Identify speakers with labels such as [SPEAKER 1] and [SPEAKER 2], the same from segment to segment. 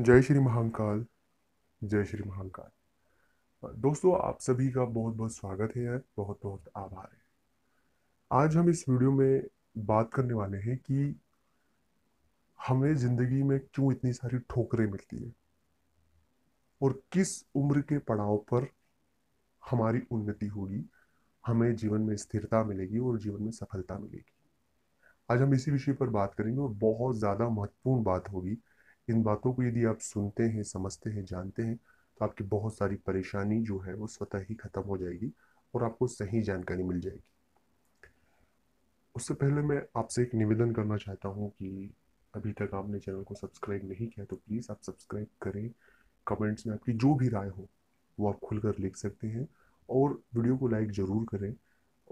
[SPEAKER 1] जय श्री महाकाल जय श्री महाकाल दोस्तों आप सभी का बहुत बहुत स्वागत है बहुत बहुत आभार है आज हम इस वीडियो में बात करने वाले हैं कि हमें ज़िंदगी में क्यों इतनी सारी ठोकरें मिलती है और किस उम्र के पड़ाव पर हमारी उन्नति होगी हमें जीवन में स्थिरता मिलेगी और जीवन में सफलता मिलेगी आज हम इसी विषय पर बात करेंगे और बहुत ज़्यादा महत्वपूर्ण बात होगी इन बातों को यदि आप सुनते हैं समझते हैं जानते हैं तो आपकी बहुत सारी परेशानी जो है वो स्वतः ही खत्म हो जाएगी और आपको सही जानकारी मिल जाएगी उससे पहले मैं आपसे एक निवेदन करना चाहता हूँ कि अभी तक आपने चैनल को सब्सक्राइब नहीं किया तो प्लीज़ आप सब्सक्राइब करें कमेंट्स में आपकी जो भी राय हो वो आप खुलकर लिख सकते हैं और वीडियो को लाइक ज़रूर करें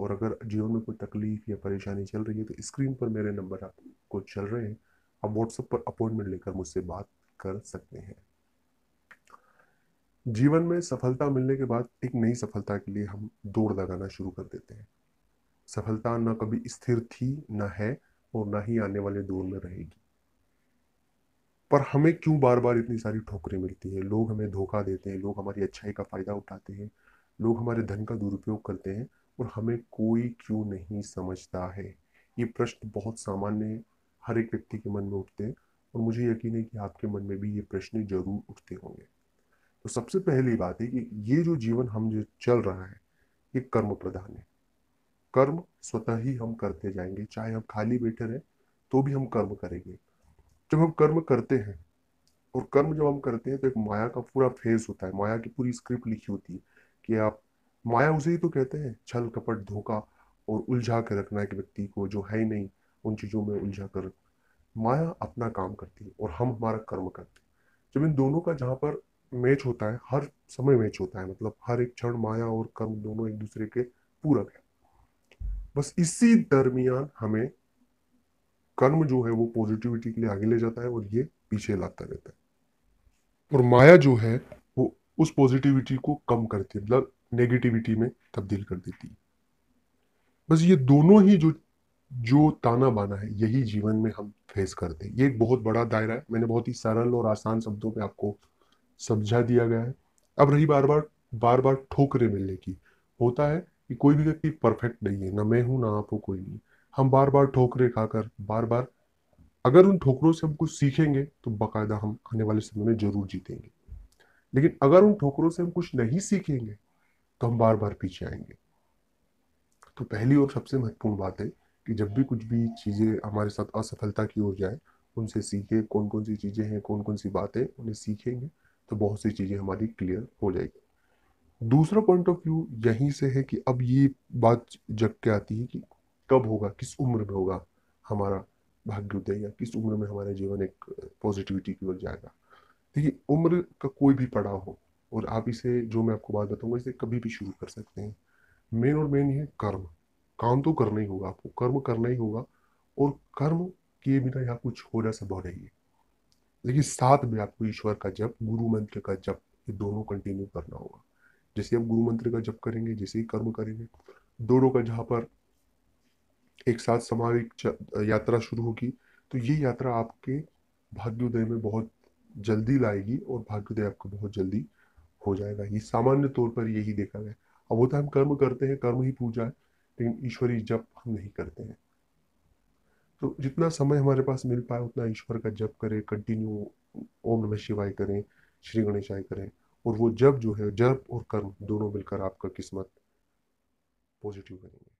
[SPEAKER 1] और अगर जीवन में कोई तकलीफ या परेशानी चल रही है तो स्क्रीन पर मेरे नंबर आपको चल रहे हैं आप व्हाट्सएप पर अपॉइंटमेंट लेकर मुझसे बात कर सकते हैं जीवन में सफलता मिलने के बाद एक नई सफलता के लिए हम दौड़ लगाना शुरू कर देते हैं सफलता ना कभी स्थिर थी ना है और ना ही आने वाले दौर में रहेगी पर हमें क्यों बार बार इतनी सारी ठोकरें मिलती हैं लोग हमें धोखा देते हैं लोग हमारी अच्छाई का फ़ायदा उठाते हैं लोग हमारे धन का दुरुपयोग करते हैं और हमें कोई क्यों नहीं समझता है ये प्रश्न बहुत सामान्य हर एक व्यक्ति के मन में उठते हैं और मुझे यकीन है कि आपके मन में भी ये प्रश्न जरूर उठते होंगे तो सबसे पहली बात है कि ये जो जीवन हम जो चल रहा है ये कर्म प्रधान है कर्म स्वतः ही हम करते जाएंगे चाहे हम खाली बैठे रहें तो भी हम कर्म करेंगे जब हम कर्म करते हैं और कर्म जब हम करते हैं तो एक माया का पूरा फेस होता है माया की पूरी स्क्रिप्ट लिखी होती है कि आप माया उसे ही तो कहते हैं छल कपट धोखा और उलझा के रखना एक व्यक्ति को जो है ही नहीं उन चीज़ों में उलझा कर माया अपना काम करती है और हम हमारा कर्म करते हैं जब इन दोनों का जहाँ पर मैच होता है हर समय मैच होता है मतलब हर एक क्षण माया और कर्म दोनों एक दूसरे के पूरक है बस इसी दरमियान हमें कर्म जो है वो पॉजिटिविटी के लिए आगे ले जाता है और ये पीछे लाता रहता है और माया जो है वो उस पॉजिटिविटी को कम करती है मतलब नेगेटिविटी में तब्दील कर देती है बस ये दोनों ही जो जो ताना बाना है यही जीवन में हम फेस करते हैं ये एक बहुत बड़ा दायरा है मैंने बहुत ही सरल और आसान शब्दों में आपको समझा दिया गया है अब रही बार बार बार बार ठोकरे मिलने की होता है कि कोई भी व्यक्ति परफेक्ट नहीं है ना मैं हूं ना आप हो कोई नहीं हम बार बार ठोकरे खाकर बार बार अगर उन ठोकरों से हम कुछ सीखेंगे तो बाकायदा हम आने वाले समय में जरूर जीतेंगे लेकिन अगर उन ठोकरों से हम कुछ नहीं सीखेंगे तो हम बार बार पीछे आएंगे तो पहली और सबसे महत्वपूर्ण बात है कि जब भी कुछ भी चीज़ें हमारे साथ असफलता की ओर जाए उनसे सीखें कौन कौन सी चीज़ें हैं कौन कौन सी बातें उन्हें सीखेंगे तो बहुत सी चीज़ें हमारी क्लियर हो जाएगी दूसरा पॉइंट ऑफ व्यू यहीं से है कि अब ये बात जग के आती है कि कब होगा किस उम्र में होगा हमारा भाग्योदय या किस उम्र में हमारा जीवन एक पॉजिटिविटी की ओर जाएगा देखिए उम्र का कोई भी पड़ाव हो और आप इसे जो मैं आपको बात बताऊंगा इसे कभी भी शुरू कर सकते हैं मेन और मेन है कर्म काम तो करना ही होगा आपको कर्म करना ही होगा और कर्म किए बिना यहाँ कुछ होना संभव नहीं है लेकिन साथ में आपको ईश्वर का जप गुरु मंत्र का जप ये दोनों कंटिन्यू करना होगा जैसे आप गुरु मंत्र का जप करेंगे जैसे ही कर्म करेंगे दोनों का जहाँ पर एक साथ समाविक यात्रा शुरू होगी तो ये यात्रा आपके भाग्योदय में बहुत जल्दी लाएगी और भाग्योदय आपको बहुत जल्दी हो जाएगा ये सामान्य तौर पर यही देखा गया अब होता है हम कर्म करते हैं कर्म ही पूजा है लेकिन ईश्वरी जप हम नहीं करते हैं तो जितना समय हमारे पास मिल पाए उतना ईश्वर का जप करें कंटिन्यू ओम नमः शिवाय करें श्री गणेशाय करें और वो जप जो है जप और कर्म दोनों मिलकर आपका किस्मत पॉजिटिव करेंगे